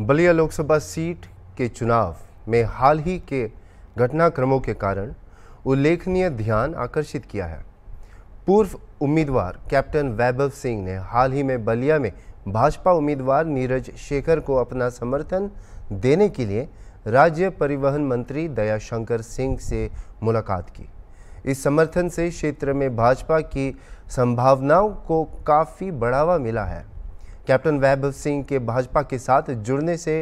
Ballia Lok Sabha seat के चुनाव में हाल ही के घटनाक्रमों के कारण उल्लेखनीय ध्यान आकर्षित किया है पूर्व उम्मीदवार कैप्टन वैभव सिंह ने हाल ही में बलिया में भाजपा उम्मीदवार नीरज शेखर को अपना समर्थन देने के लिए राज्य परिवहन मंत्री दयाशंकर सिंह से मुलाकात की इस समर्थन से क्षेत्र में भाजपा की संभावनाओं को काफ़ी बढ़ावा मिला है कैप्टन वैभव सिंह के भाजपा के साथ जुड़ने से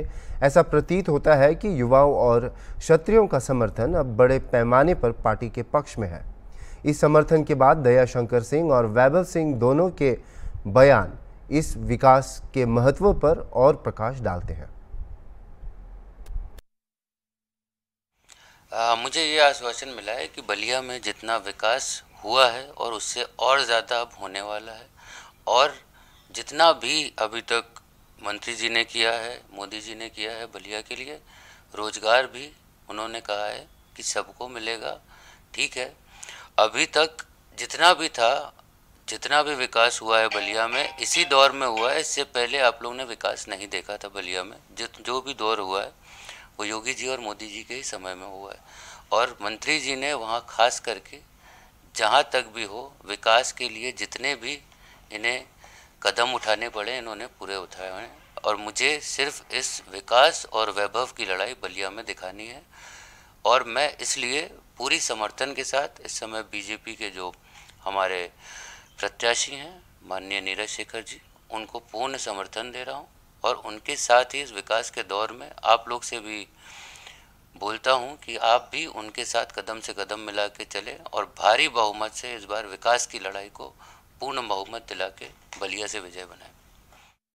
ऐसा प्रतीत होता है कि युवाओं और क्षत्रियों का समर्थन अब बड़े पैमाने पर पार्टी के पक्ष में है इस समर्थन के बाद दयाशंकर सिंह और वैभव सिंह दोनों के बयान इस विकास के महत्व पर और प्रकाश डालते हैं आ, मुझे ये आश्वासन मिला है कि बलिया में जितना विकास हुआ है और उससे और ज़्यादा अब होने वाला है और जितना भी अभी तक मंत्री जी ने किया है मोदी जी ने किया है बलिया के लिए रोजगार भी उन्होंने कहा है कि सबको मिलेगा ठीक है अभी तक जितना भी था जितना भी विकास हुआ है बलिया में इसी दौर में हुआ है इससे पहले आप लोगों ने विकास नहीं देखा था बलिया में जो जो भी दौर हुआ है वो योगी जी और मोदी जी के ही समय में हुआ है और मंत्री जी ने वहाँ खास करके जहाँ तक भी हो विकास के लिए जितने भी इन्हें कदम उठाने पड़े इन्होंने पूरे उठाए हैं और मुझे सिर्फ इस विकास और वैभव की लड़ाई बलिया में दिखानी है और मैं इसलिए पूरी समर्थन के साथ इस समय बीजेपी के जो हमारे प्रत्याशी हैं माननीय नीरज शेखर जी उनको पूर्ण समर्थन दे रहा हूँ और उनके साथ ही इस विकास के दौर में आप लोग से भी बोलता हूं कि आप भी उनके साथ कदम से कदम मिला के चले और भारी बहुमत से इस बार विकास की लड़ाई को पूर्ण बहुमत दिला के बलिया से विजय बनाए